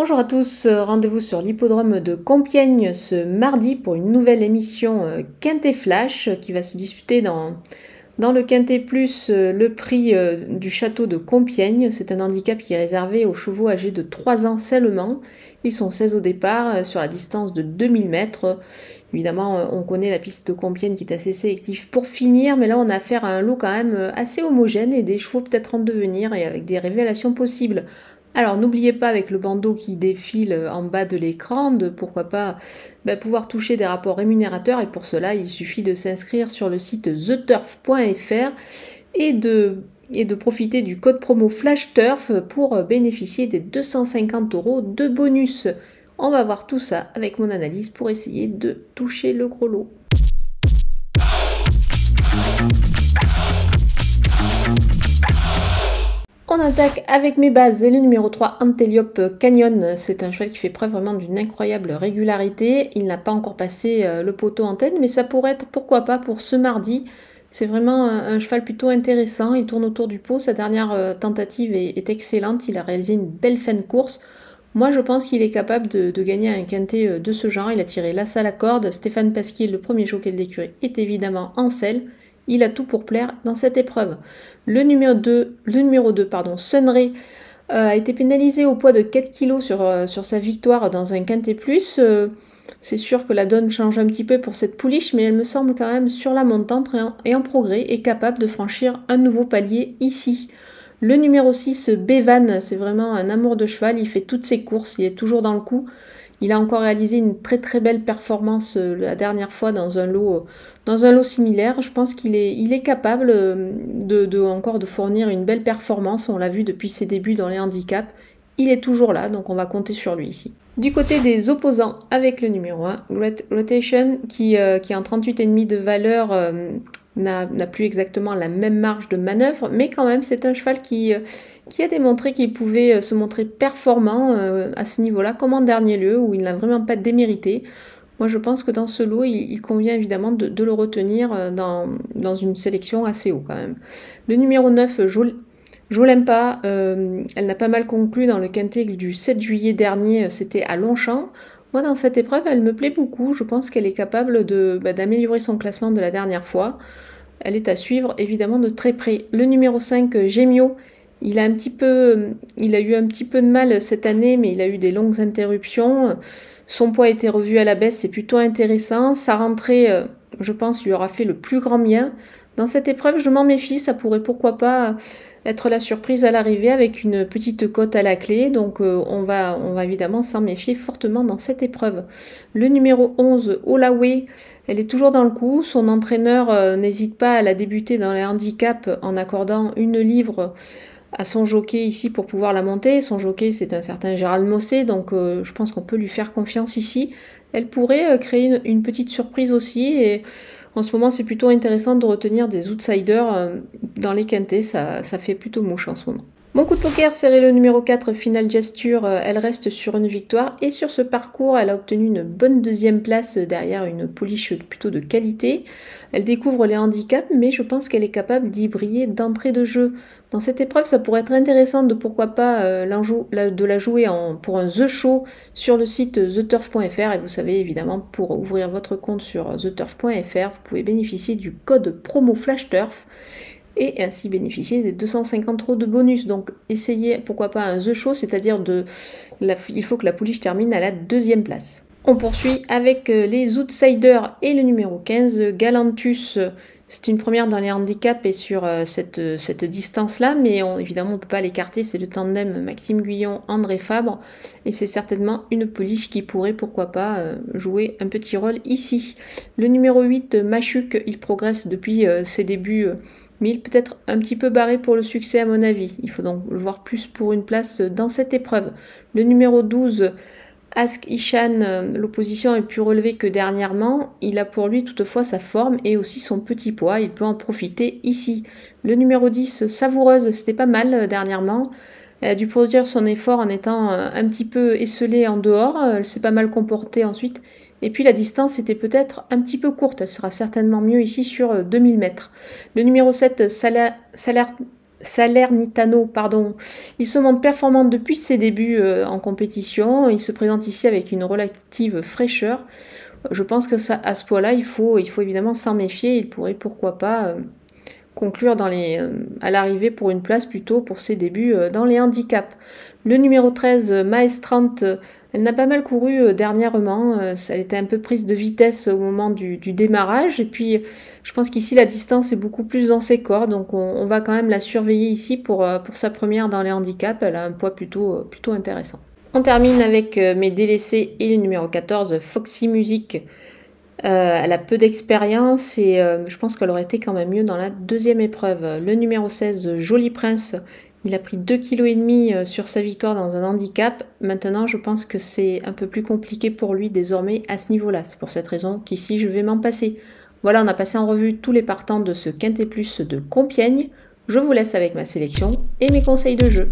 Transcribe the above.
Bonjour à tous, euh, rendez-vous sur l'hippodrome de Compiègne ce mardi pour une nouvelle émission euh, Quintet Flash euh, qui va se disputer dans, dans le Quintet Plus le prix du château de Compiègne. C'est un handicap qui est réservé aux chevaux âgés de 3 ans seulement. Ils sont 16 au départ sur la distance de 2000 mètres. Évidemment, on connaît la piste de Compiègne qui est assez sélective pour finir, mais là on a affaire à un lot quand même assez homogène et des chevaux peut-être en devenir et avec des révélations possibles. Alors n'oubliez pas avec le bandeau qui défile euh, en bas de l'écran de pourquoi pas bah, pouvoir toucher des rapports rémunérateurs et pour cela il suffit de s'inscrire sur le site theturf.fr et de et de profiter du code promo FlashTurf pour euh, bénéficier des 250 euros de bonus. On va voir tout ça avec mon analyse pour essayer de toucher le gros lot. attaque avec mes bases et le numéro 3 Antelope Canyon. C'est un cheval qui fait preuve vraiment d'une incroyable régularité. Il n'a pas encore passé euh, le poteau en tête, mais ça pourrait être pourquoi pas pour ce mardi. C'est vraiment un, cheval plutôt intéressant. Il tourne autour du pot. Sa dernière euh, tentative est, excellente. Il a réalisé une belle fin de course. Moi, je pense qu'il est capable de, gagner un quintet euh, de ce genre. Il a tiré salle à la corde. Stéphane Pasquier, le premier jockey de l'écurie, est évidemment en selle il a tout pour plaire dans cette épreuve. Le numéro 2, le numéro 2 pardon, Sunray euh, a été pénalisé au poids de 4 kg sur, euh, sur sa victoire dans un quintet plus. Euh, c'est sûr que la donne change un petit peu pour cette pouliche, mais elle me semble quand même sur la montante et en progrès et capable de franchir un nouveau palier ici. Le numéro 6, Bevan, c'est vraiment un amour de cheval, il fait toutes ses courses, il est toujours dans le coup. Il a encore réalisé une très très belle performance euh, la dernière fois dans un lot, euh, dans un lot similaire. Je pense qu'il est, il est capable euh, de, encore de fournir une belle performance. On l'a vu depuis ses débuts dans les handicaps. Il est toujours là, donc on va compter sur lui ici. Du côté des opposants avec le numéro 1, Great Rotation, qui, est en 38,5 de valeur, n'a plus exactement la même marge de manœuvre, mais quand même c'est un cheval qui, euh, qui a démontré qu'il pouvait euh, se montrer performant euh, à ce niveau-là, comme en dernier lieu, où il n'a vraiment pas démérité. Moi je pense que dans ce lot, il, convient évidemment de, le retenir dans, une sélection assez haut quand même. Le numéro 9, je l'aime pas, elle n'a pas mal conclu dans le quintet du 7 juillet dernier, c'était à Longchamp. Moi, dans cette épreuve, elle me plaît beaucoup. Je pense qu'elle est capable bah, d'améliorer son classement de la dernière fois. Elle est à suivre, évidemment, de très près. Le numéro 5, Gemio, il a un petit peu, il a eu un petit peu de mal cette année, mais il a eu des longues interruptions. Son poids a été revu à la baisse, c'est plutôt intéressant. Sa rentrée, euh, je pense, lui aura fait le plus grand bien. Dans cette épreuve, je m'en méfie, ça pourrait pourquoi pas être la surprise à l'arrivée avec une petite cote à la clé, donc euh, on, va, on va évidemment s'en méfier fortement dans cette épreuve. Le numéro 11, Olawe, elle est toujours dans le coup, son entraîneur euh, n'hésite pas à la débuter dans les handicaps en accordant une livre à son jockey ici pour pouvoir la monter. Son jockey, c'est un certain Gérald Mossé, donc euh, je pense qu'on peut lui faire confiance ici. Elle pourrait créer une, une, petite surprise aussi et en ce moment, c'est plutôt intéressant de retenir des outsiders euh, dans les quintés. Ça, ça fait plutôt mouche en ce moment. Mon coup de poker, serré le numéro 4, Final Gesture, euh, elle reste sur une victoire et sur ce parcours, elle a obtenu une bonne deuxième place derrière une polish plutôt de qualité. Elle découvre les handicaps, mais je pense qu'elle est capable d'y briller d'entrée de jeu. Dans cette épreuve, ça pourrait être intéressant de pourquoi pas euh, de la jouer pour un The Show sur le site euh, theturf.fr et vous savez évidemment pour ouvrir votre compte sur theturf.fr, vous pouvez bénéficier du code promo FlashTurf et ainsi bénéficier des 250 euros de bonus. Donc essayez pourquoi pas un The Show, c'est-à-dire de la, il faut que la pouliche termine à la deuxième place. On poursuit avec euh, les Outsiders et le numéro 15, Galantus. C'est une première dans les handicaps et sur euh, cette, euh, cette distance-là, mais évidemment on ne peut pas l'écarter, c'est le tandem Maxime Guyon-André Fabre, et c'est certainement une pouliche qui pourrait, pourquoi pas, jouer un petit rôle ici. Le numéro 8, Machuc, il progresse depuis ses débuts il peut-être un petit peu barré pour le succès à mon avis. Il faut donc le voir plus pour une place dans cette épreuve. Le numéro 12, Ask Ishan, euh, l'opposition est plus relevée que dernièrement. Il a pour lui toutefois sa forme et aussi son petit poids. Il peut en profiter ici. Le numéro 10, Savoureuse, c'était pas mal euh, dernièrement. Elle a dû produire son effort en étant euh, un petit peu esselée en dehors. Elle s'est pas mal comportée ensuite. Et puis la distance était peut-être un petit peu courte, elle sera certainement mieux ici sur 2000 euh, mètres. Le numéro 7, Salernitano, pardon, il se montre performant depuis ses débuts euh, en compétition, il se présente ici avec une relative fraîcheur. Je pense que à ce point-là, il faut, évidemment s'en méfier, il pourrait pourquoi pas... Euh, conclure dans les, euh, à l'arrivée pour une place plutôt pour ses débuts euh, dans les handicaps. Le numéro 13, euh, Maestrante, elle n'a pas mal couru dernièrement. Elle était un peu prise de vitesse au moment du, démarrage. Et puis, je pense qu'ici, la distance est beaucoup plus dans ses corps. Donc, on, va quand même la surveiller ici pour, pour sa première dans les handicaps. Elle a un poids plutôt, plutôt intéressant. On termine avec mes délaissés et le numéro 14, Foxy Music. Euh, elle a peu d'expérience et euh, je pense qu'elle aurait été quand même mieux dans la deuxième épreuve. Le numéro 16, Joli Prince, il a pris 2,5 kg euh, sur sa victoire dans un handicap. Maintenant, je pense que c'est un peu plus compliqué pour lui désormais à ce niveau-là. C'est pour cette raison qu'ici, je vais m'en passer. Voilà, on a passé en revue tous les partants de ce Quintet Plus de Compiègne. Je vous laisse avec ma sélection et mes conseils de jeu.